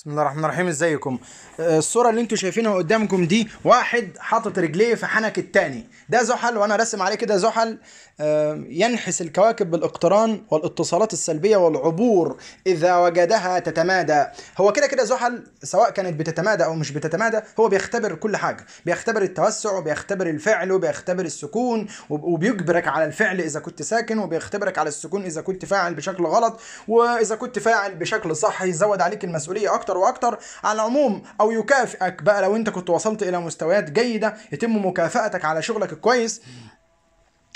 بسم الله الرحمن الرحيم ازيكم آه، الصوره اللي انتوا شايفينها قدامكم دي واحد حاطط رجليه في حنك التاني ده زحل وانا راسم عليه كده زحل آه، ينحس الكواكب بالاقتران والاتصالات السلبيه والعبور اذا وجدها تتمادى هو كده كده زحل سواء كانت بتتمادى او مش بتتمادى هو بيختبر كل حاجه بيختبر التوسع وبيختبر الفعل وبيختبر السكون وبيجبرك على الفعل اذا كنت ساكن وبيختبرك على السكون اذا كنت فاعل بشكل غلط واذا كنت فاعل بشكل صح يزود عليك المسؤوليه اكتر اكتر واكتر على العموم او يكافئك بقى لو انت كنت وصلت الى مستويات جيده يتم مكافاتك على شغلك الكويس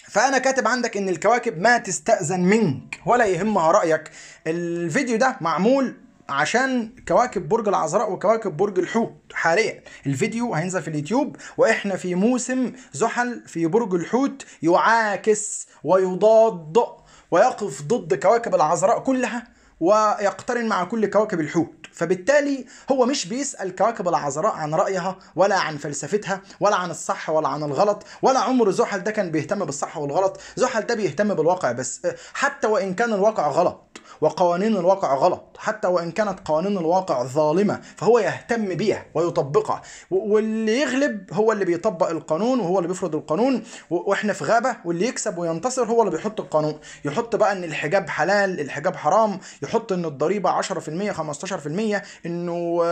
فانا كاتب عندك ان الكواكب ما تستاذن منك ولا يهمها رايك الفيديو ده معمول عشان كواكب برج العذراء وكواكب برج الحوت حاليا الفيديو هينزل في اليوتيوب واحنا في موسم زحل في برج الحوت يعاكس ويضاد ويقف ضد كواكب العذراء كلها ويقترن مع كل كواكب الحوت فبالتالي هو مش بيسأل كواكب العذراء عن رأيها ولا عن فلسفتها ولا عن الصح ولا عن الغلط ولا عمر زحل ده كان بيهتم بالصح والغلط زحل ده بيهتم بالواقع بس حتى وإن كان الواقع غلط وقوانين الواقع غلط حتى وإن كانت قوانين الواقع ظالمة فهو يهتم بيها ويطبقها واللي يغلب هو اللي بيطبق القانون وهو اللي بيفرض القانون وإحنا في غابة واللي يكسب وينتصر هو اللي بيحط القانون يحط بقى إن الحجاب حلال الحجاب حرام يحط إن الضريبة 10% 15% إنه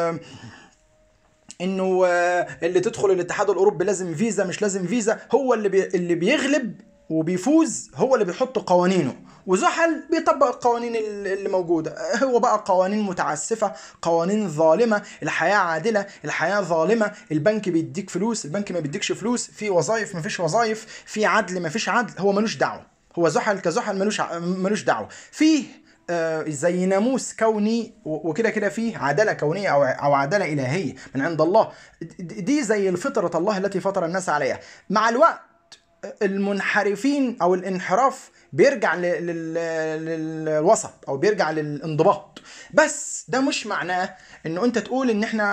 انه آه، اللي تدخل الاتحاد الاوروبي لازم فيزا مش لازم فيزا هو اللي بي... اللي بيغلب وبيفوز هو اللي بيحط قوانينه وزحل بيطبق القوانين اللي موجودة هو بقى قوانين متعسفة قوانين ظالمة الحياة عادلة الحياة ظالمة البنك بيديك فلوس البنك ما بيديكش فلوس في وظائف ما فيش وظائف في عدل ما فيش عدل هو ملوش دعوة هو زحل كزحل ملوش ملوش دعوة فيه آه، زي ناموس كوني وكده كده فيه عدالة كونية أو أو عدالة إلهية من عند الله دي زي الفطرة الله التي فطر الناس عليها مع الوقت المنحرفين او الانحراف بيرجع للوسط او بيرجع للانضباط بس ده مش معناه ان انت تقول ان احنا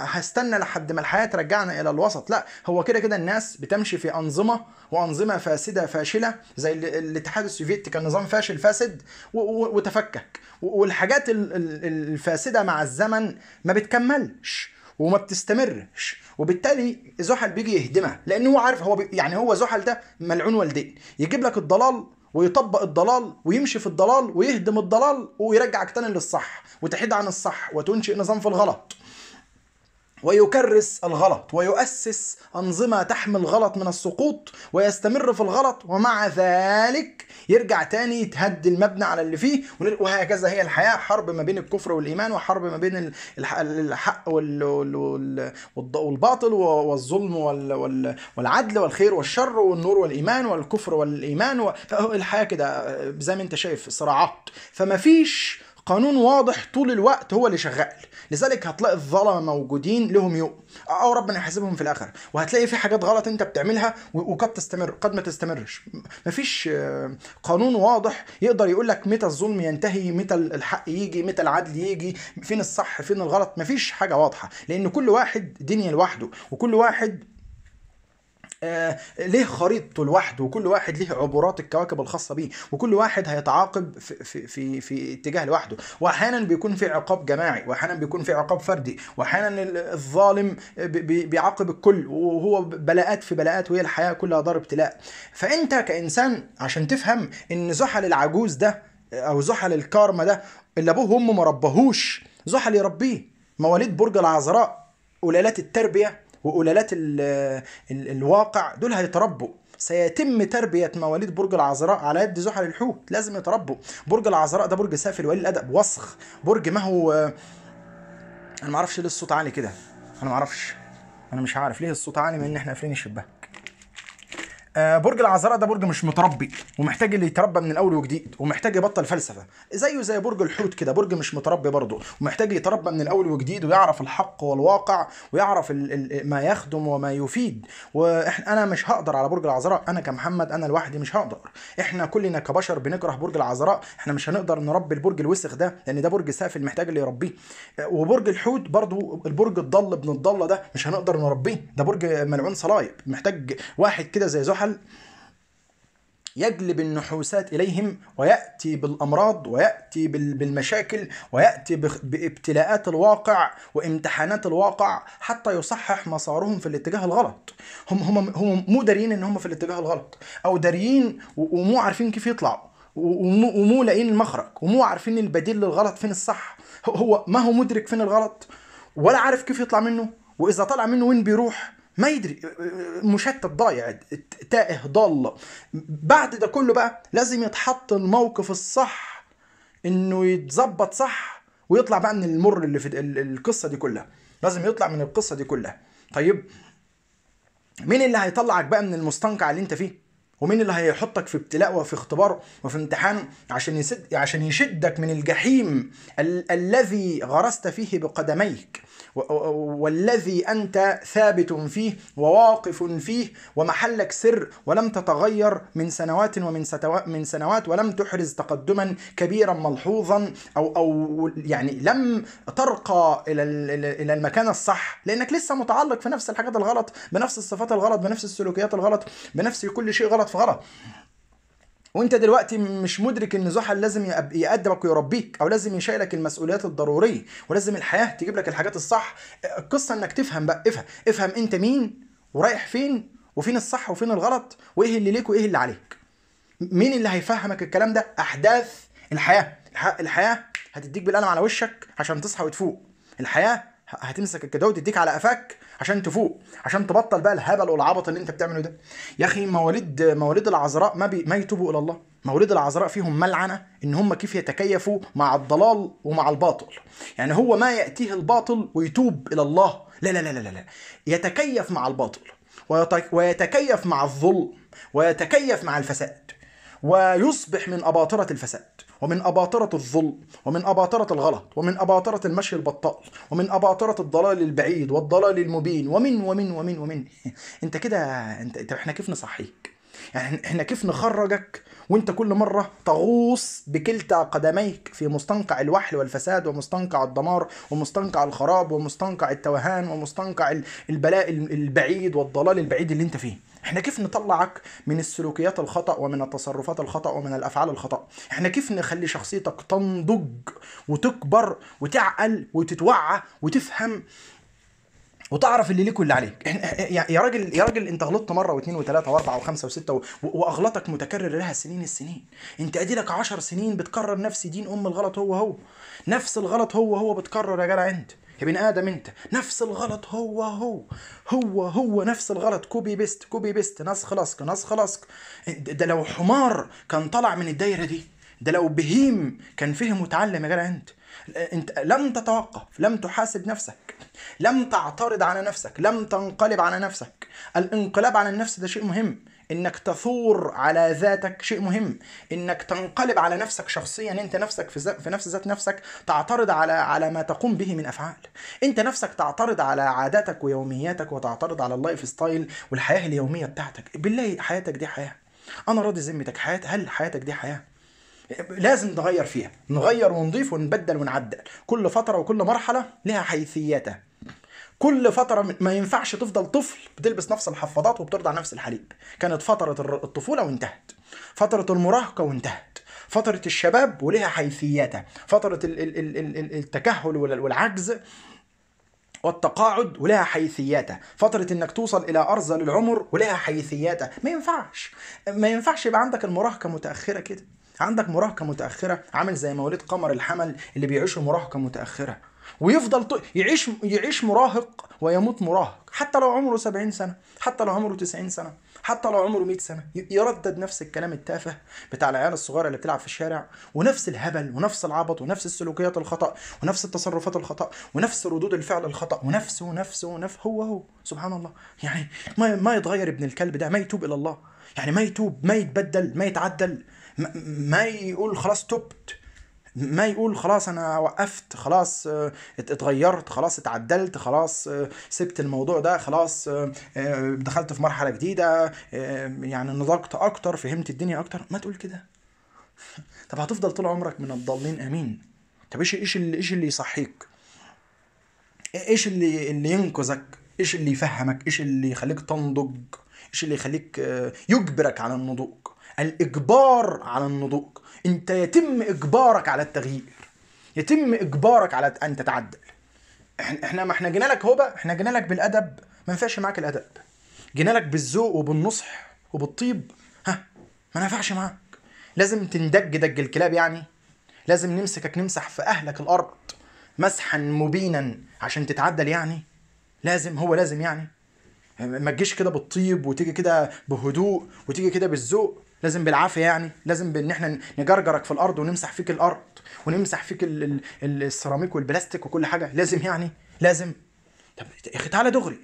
هستنى لحد ما الحياه ترجعنا الى الوسط لا هو كده كده الناس بتمشي في انظمه وانظمه فاسده فاشله زي الاتحاد السوفيتي كان نظام فاشل فاسد وتفكك والحاجات الفاسده مع الزمن ما بتكملش وما بتستمرش وبالتالي زحل بيجي يهدمها لان هو عارف هو يعني هو زحل ده ملعون والدين يجيب لك الضلال ويطبق الضلال ويمشي في الضلال ويهدم الضلال ويرجعك تاني للصح وتحيد عن الصح وتنشئ نظام في الغلط ويكرس الغلط ويؤسس أنظمة تحمي الغلط من السقوط ويستمر في الغلط ومع ذلك يرجع تاني يتهدي المبنى على اللي فيه وهكذا هي الحياة حرب ما بين الكفر والإيمان وحرب ما بين الحق والباطل والظلم والعدل والخير والشر والنور والإيمان والكفر والإيمان الحياة كده زي ما انت شايف صراعات فما فيش قانون واضح طول الوقت هو اللي شغال لذلك هتلاقي الظلمه موجودين لهم يوم او ربنا يحاسبهم في الاخره وهتلاقي في حاجات غلط انت بتعملها وقد تستمر قد ما تستمرش مفيش آه، قانون واضح يقدر يقول لك متى الظلم ينتهي متى الحق يجي متى العدل يجي فين الصح فين الغلط مفيش حاجه واضحه لان كل واحد دنيا لوحده وكل واحد آه، ليه خريطته لوحده وكل واحد ليه عبورات الكواكب الخاصه بيه وكل واحد هيتعاقب في في في, في اتجاه لوحده واحيانا بيكون في عقاب جماعي واحيانا بيكون في عقاب فردي واحيانا الظالم بيعاقب الكل وهو بلاءات في بلاءات وهي الحياه كلها دار ابتلاء فانت كانسان عشان تفهم ان زحل العجوز ده او زحل الكارما ده اللي ابوه وامه ما ربهوش زحل يربيه مواليد برج العذراء قلالات التربيه وقلالات الـ الـ الواقع دول هيتربوا سيتم تربية مواليد برج العذراء على يد زحل الحوت لازم يتربوا برج العذراء ده برج سافل وقليل الأدب وسخ برج ما هو أنا معرفش ليه الصوت عالي كده أنا معرفش أنا مش عارف ليه الصوت عالي من إن إحنا قافلين الشباك آه، برج العذراء ده برج مش متربي ومحتاج اللي يتربى من الاول وجديد ومحتاج يبطل فلسفه زيه زي برج الحوت كده برج مش متربي برضه ومحتاج يتربى من الاول وجديد ويعرف الحق والواقع ويعرف الـ الـ ما يخدم وما يفيد واحنا انا مش هقدر على برج العذراء انا كمحمد انا لوحدي مش هقدر احنا كلنا كبشر بنكره برج العذراء احنا مش هنقدر نربي البرج الوسخ ده لان ده برج سافل محتاج اللي يربيه آه، وبرج الحوت برضه البرج الضل ابن الضله ده مش هنقدر نربيه ده برج ملعون صلايب محتاج واحد كده زي زحل الرحل يجلب النحوسات إليهم ويأتي بالأمراض ويأتي بالمشاكل ويأتي بابتلاءات الواقع وامتحانات الواقع حتى يصحح مسارهم في الاتجاه الغلط هم هم هم مو داريين إن هم في الاتجاه الغلط أو داريين ومو عارفين كيف يطلعوا ومو لاقيين المخرج ومو عارفين البديل للغلط فين الصح هو ما هو مدرك فين الغلط ولا عارف كيف يطلع منه وإذا طلع منه وين بيروح ما يدري مشتت ضايع تائه ضال بعد ده كله بقى لازم يتحط الموقف الصح انه يتظبط صح ويطلع بقى من المر اللي في القصه دي كلها لازم يطلع من القصه دي كلها طيب مين اللي هيطلعك بقى من المستنقع اللي انت فيه ومين اللي هيحطك في ابتلاء وفي اختبار وفي امتحان عشان يسد عشان يشدك من الجحيم ال- الذي غرست فيه بقدميك و- والذي انت ثابت فيه وواقف فيه ومحلك سر ولم تتغير من سنوات ومن ستو- من سنوات ولم تحرز تقدما كبيرا ملحوظا او او يعني لم ترقى الى الى المكان الصح لانك لسه متعلق في نفس الحاجات الغلط بنفس الصفات الغلط بنفس السلوكيات الغلط بنفس كل شيء غلط في غرة وانت دلوقتي مش مدرك ان زحل لازم يأدبك ويربيك او لازم يشيلك المسؤوليات الضروريه ولازم الحياه تجيب لك الحاجات الصح القصه انك تفهم بقى افهم افهم انت مين ورايح فين وفين الصح وفين الغلط وايه اللي ليك وايه اللي عليك مين اللي هيفهمك الكلام ده احداث الحياه الحياه هتديك بالقلم على وشك عشان تصحى وتفوق الحياه هتمسك الكده وتديك على قفاك عشان تفوق عشان تبطل بقى الهبل والعبط اللي انت بتعمله ده يا اخي مواليد مواليد العذراء ما بي ما يتوبوا الى الله مواليد العذراء فيهم ملعنه ان هم كيف يتكيفوا مع الضلال ومع الباطل يعني هو ما ياتيه الباطل ويتوب الى الله لا لا لا لا لا يتكيف مع الباطل ويتكيف مع الظلم ويتكيف مع الفساد ويصبح من اباطره الفساد ومن أباطرة الظلم ومن أباطرة الغلط ومن أباطرة المشي البطال ومن أباطرة الضلال البعيد والضلال المبين ومن ومن ومن ومن أنت كده أنت أنت إحنا كيف نصحيك؟ يعني إحنا كيف نخرجك وأنت كل مرة تغوص بكلتا قدميك في مستنقع الوحل والفساد ومستنقع الدمار ومستنقع الخراب ومستنقع التوهان ومستنقع البلاء البعيد والضلال البعيد اللي أنت فيه احنا كيف نطلعك من السلوكيات الخطا ومن التصرفات الخطا ومن الافعال الخطا احنا كيف نخلي شخصيتك تنضج وتكبر وتعقل وتتوعى وتفهم وتعرف اللي ليك واللي عليك يا راجل يا راجل انت غلطت مره واثنين وثلاثه واربعه وخمسه وسته و... واغلاطك متكرر لها سنين السنين انت ادي لك 10 سنين بتكرر نفس دين ام الغلط هو هو نفس الغلط هو هو بتكرر يا جدع انت يا بني ادم انت نفس الغلط هو هو هو هو نفس الغلط كوبي بيست كوبي بيست ناس لصق ناس لصق ده لو حمار كان طلع من الدايره دي ده لو بهيم كان فهم وتعلم يا جدع انت انت لم تتوقف لم تحاسب نفسك لم تعترض على نفسك لم تنقلب على نفسك الانقلاب على النفس ده شيء مهم انك تثور على ذاتك شيء مهم انك تنقلب على نفسك شخصيا انت نفسك في, في نفس ذات نفسك تعترض على على ما تقوم به من افعال انت نفسك تعترض على عاداتك ويومياتك وتعترض على اللايف ستايل والحياه اليوميه بتاعتك بالله حياتك دي حياه انا راضي ذمتك حياه هل حياتك دي حياه لازم نغير فيها نغير ونضيف ونبدل ونعدل كل فترة وكل مرحلة لها حيثياتها كل فتره ما ينفعش تفضل طفل بتلبس نفس الحفاضات وبترضع نفس الحليب كانت فتره الطفوله وانتهت فتره المراهقه وانتهت فتره الشباب ولها حيثياتها فتره التكهل والعجز والتقاعد ولها حيثياتها فترة انك توصل الى ارذل العمر ولها حيثياتها ما ينفعش ما ينفعش يبقى عندك المراهقة متأخرة كده عندك مراهقة متأخرة عامل زي مواليد قمر الحمل اللي بيعيشوا مراهقة متأخرة ويفضل ط... يعيش يعيش مراهق ويموت مراهق حتى لو عمره 70 سنه حتى لو عمره 90 سنه حتى لو عمره 100 سنه يردد نفس الكلام التافه بتاع العيال الصغيره اللي بتلعب في الشارع ونفس الهبل ونفس العبط ونفس السلوكيات الخطا ونفس التصرفات الخطا ونفس ردود الفعل الخطا ونفسه ونفسه ونف هو هو سبحان الله يعني ما ما يتغير ابن الكلب ده ما يتوب الى الله يعني ما يتوب ما يتبدل ما يتعدل ما, ما يقول خلاص تبت ما يقول خلاص انا وقفت خلاص آه، اتغيرت خلاص اتعدلت خلاص آه، سبت الموضوع ده خلاص آه، دخلت في مرحله جديده يعني نضجت اكتر فهمت الدنيا اكتر ما تقول كده طب هتفضل طول عمرك من الضالين امين طب ايش ايش اللي ايش اللي يصحيك ايش اللي اللي ينقذك ايش اللي يفهمك ايش اللي يخليك تنضج ايش اللي يخليك يجبرك على النضوج الاجبار على النضوج انت يتم اجبارك على التغيير يتم اجبارك على ان تتعدل احنا ما احنا جينا لك هوبا احنا جينا لك بالادب ما ينفعش معاك الادب جينا لك بالذوق وبالنصح وبالطيب ها ما نفعش معاك لازم تندج دج الكلاب يعني لازم نمسكك نمسح في اهلك الارض مسحا مبينا عشان تتعدل يعني لازم هو لازم يعني ما تجيش كده بالطيب وتيجي كده بهدوء وتيجي كده بالذوق لازم بالعافيه يعني لازم بان احنا نجرجرك في الارض ونمسح فيك الارض ونمسح فيك الـ الـ السيراميك والبلاستيك وكل حاجه لازم يعني لازم طب يا اخي تعالى دغري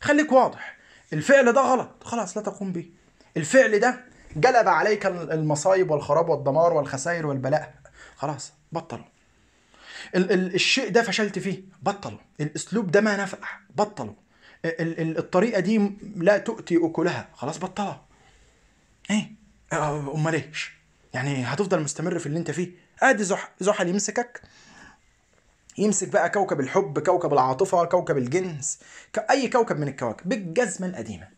خليك واضح الفعل ده غلط خلاص لا تقوم به الفعل ده جلب عليك المصايب والخراب والدمار والخسائر والبلاء خلاص بطله ال- ال- الشيء ده فشلت فيه بطله الاسلوب ده ما نفع بطله ال- ال- الطريقه دي لا تؤتي اكلها خلاص بطلها ايه آه، امال ايه يعني هتفضل مستمر في اللي انت فيه ادي آه، زح زحل يمسكك يمسك بقى كوكب الحب كوكب العاطفة كوكب الجنس أي كوكب من الكواكب بالجزمة القديمة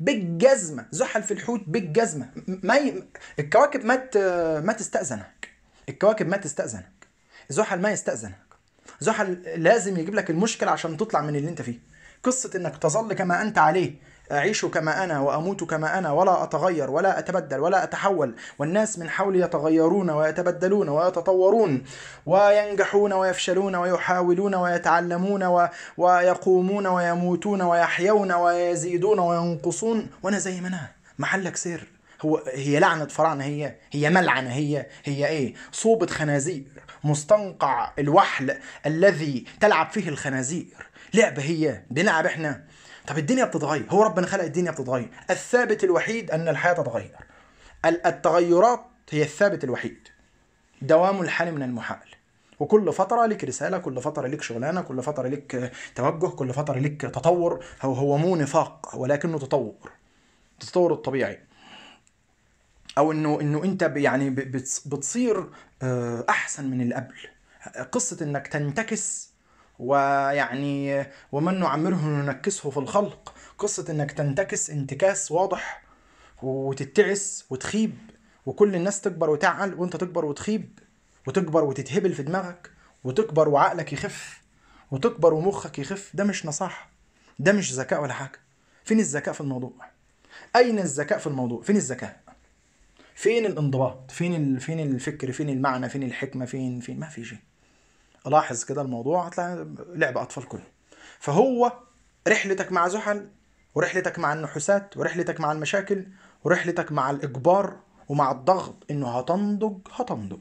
بالجزمة زحل في الحوت بالجزمة ما ي... الكواكب ما ت... ما تستأذنك الكواكب ما تستأذنك زحل ما يستأذنك زحل لازم يجيب لك المشكلة عشان تطلع من اللي انت فيه قصة انك تظل كما انت عليه أعيش كما أنا وأموت كما أنا ولا أتغير ولا أتبدل ولا أتحول والناس من حولي يتغيرون ويتبدلون ويتطورون وينجحون ويفشلون ويحاولون ويتعلمون و... ويقومون ويموتون ويحيون ويزيدون وينقصون وأنا زي ما أنا محلك سر هو هي لعنة فراعنة هي هي ملعنة هي هي ايه صوبة خنازير مستنقع الوحل الذي تلعب فيه الخنازير لعبة هي بنلعب احنا طب الدنيا بتتغير هو ربنا خلق الدنيا بتتغير الثابت الوحيد أن الحياة تتغير التغيرات هي الثابت الوحيد دوام الحال من المحال وكل فترة لك رسالة كل فترة لك شغلانة كل فترة لك توجه كل فترة لك تطور هو هو مو نفاق ولكنه تطور التطور الطبيعي او انه انه انت يعني بتصير آه، احسن من اللي قبل قصه انك تنتكس ويعني ومن نعمره ننكسه في الخلق قصة انك تنتكس انتكاس واضح وتتعس وتخيب وكل الناس تكبر وتعقل وانت تكبر وتخيب وتكبر وتتهبل في دماغك وتكبر وعقلك يخف وتكبر ومخك يخف ده مش نصاحة ده مش ذكاء ولا حاجة فين الذكاء في الموضوع أين الذكاء في الموضوع فين الذكاء فين الانضباط فين ال... فين الفكر فين المعنى فين الحكمة فين فين ما في شيء لاحظ كده الموضوع هتلاقي لعب اطفال كله فهو رحلتك مع زحل ورحلتك مع النحوسات ورحلتك مع المشاكل ورحلتك مع الاجبار ومع الضغط انه هتنضج هتنضج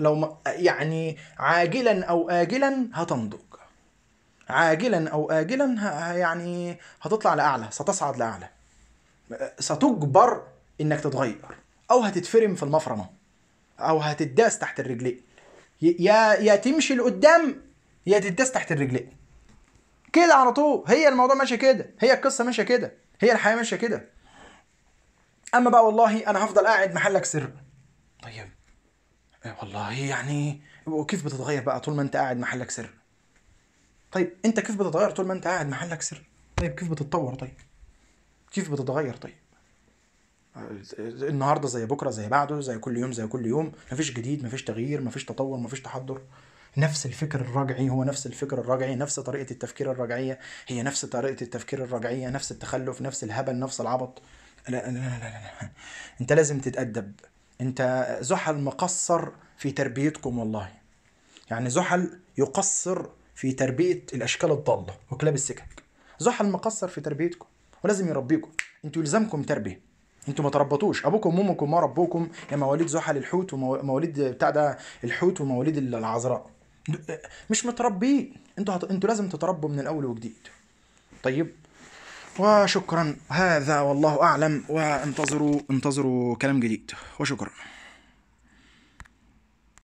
لو يعني عاجلا او اجلا هتنضج عاجلا او اجلا يعني هتطلع لاعلى ستصعد لاعلى ستجبر انك تتغير او هتتفرم في المفرمه او هتداس تحت الرجلين يا يا تمشي لقدام يا تداس تحت الرجلين كده على طول هي الموضوع ماشي كده هي القصه ماشيه كده هي الحياه ماشيه كده اما بقى والله انا هفضل قاعد محلك سر طيب آه، والله يعني وكيف بتتغير بقى طول ما انت قاعد محلك سر طيب انت كيف بتتغير طول ما انت قاعد محلك سر طيب كيف بتتطور طيب كيف بتتغير طيب النهارده زي بكره زي بعده زي كل يوم زي كل يوم مفيش جديد مفيش تغيير مفيش تطور مفيش تحضر نفس الفكر الرجعي هو نفس الفكر الرجعي نفس طريقه التفكير الرجعيه هي نفس طريقه التفكير الرجعيه نفس التخلف نفس الهبل نفس العبط لا لا لا لا, لا. انت لازم تتادب انت زحل مقصر في تربيتكم والله يعني زحل يقصر في تربيه الاشكال الضاله وكلاب السكك زحل مقصر في تربيتكم ولازم يربيكم انتوا يلزمكم تربيه انتوا ما تربطوش ابوكم وامكم ما ربوكم يا مواليد زحل الحوت ومواليد بتاع ده الحوت ومواليد العذراء مش متربيين انتوا هت... انتوا لازم تتربوا من الاول وجديد طيب وشكرا هذا والله اعلم وانتظروا انتظروا كلام جديد وشكرا